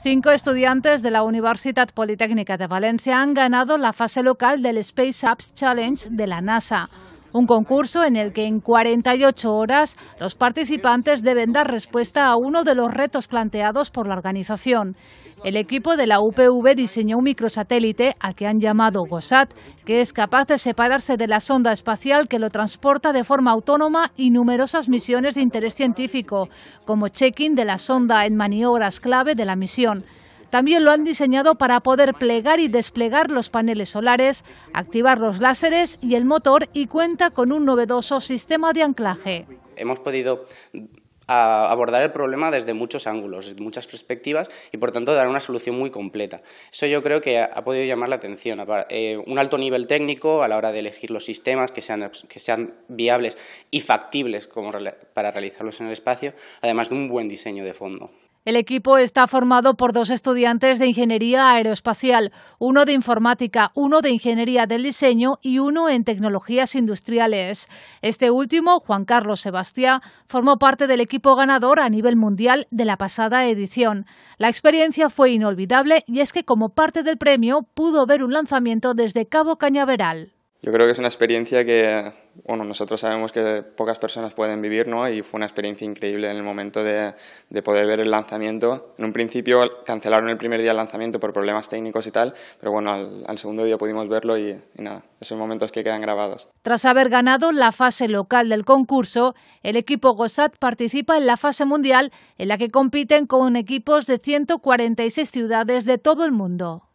Cinco estudiantes de la Universitat Politécnica de València han ganado la fase local del Space Apps Challenge de la NASA. Un concurso en el que en 48 horas los participantes deben dar respuesta a uno de los retos planteados por la organización. El equipo de la UPV diseñó un microsatélite al que han llamado GOSAT, que es capaz de separarse de la sonda espacial que lo transporta de forma autónoma y numerosas misiones de interés científico, como check-in de la sonda en maniobras clave de la misión. También lo han diseñado para poder plegar y desplegar los paneles solares, activar los láseres y el motor y cuenta con un novedoso sistema de anclaje. Hemos podido abordar el problema desde muchos ángulos, desde muchas perspectivas y por tanto dar una solución muy completa. Eso yo creo que ha podido llamar la atención. Eh, un alto nivel técnico a la hora de elegir los sistemas que sean, viables y factibles para realizarlos en el espacio, además de un buen diseño de fondo. El equipo está formado por dos estudiantes de ingeniería aeroespacial, uno de informática, uno de ingeniería del diseño y uno en tecnologías industriales. Este último, Juan Carlos Sebastián, formó parte del equipo ganador a nivel mundial de la pasada edición. La experiencia fue inolvidable y es que como parte del premio pudo ver un lanzamiento desde Cabo Cañaveral. Yo creo que es una experiencia que, bueno, nosotros sabemos que pocas personas pueden vivir, ¿no? Y fue una experiencia increíble en el momento de, poder ver el lanzamiento. En un principio cancelaron el primer día el lanzamiento por problemas técnicos y tal, pero bueno, al, segundo día pudimos verlo y, y nada, esos momentos que quedan grabados. Tras haber ganado la fase local del concurso, el equipo GOSAT participa en la fase mundial en la que compiten con equipos de 146 ciudades de todo el mundo.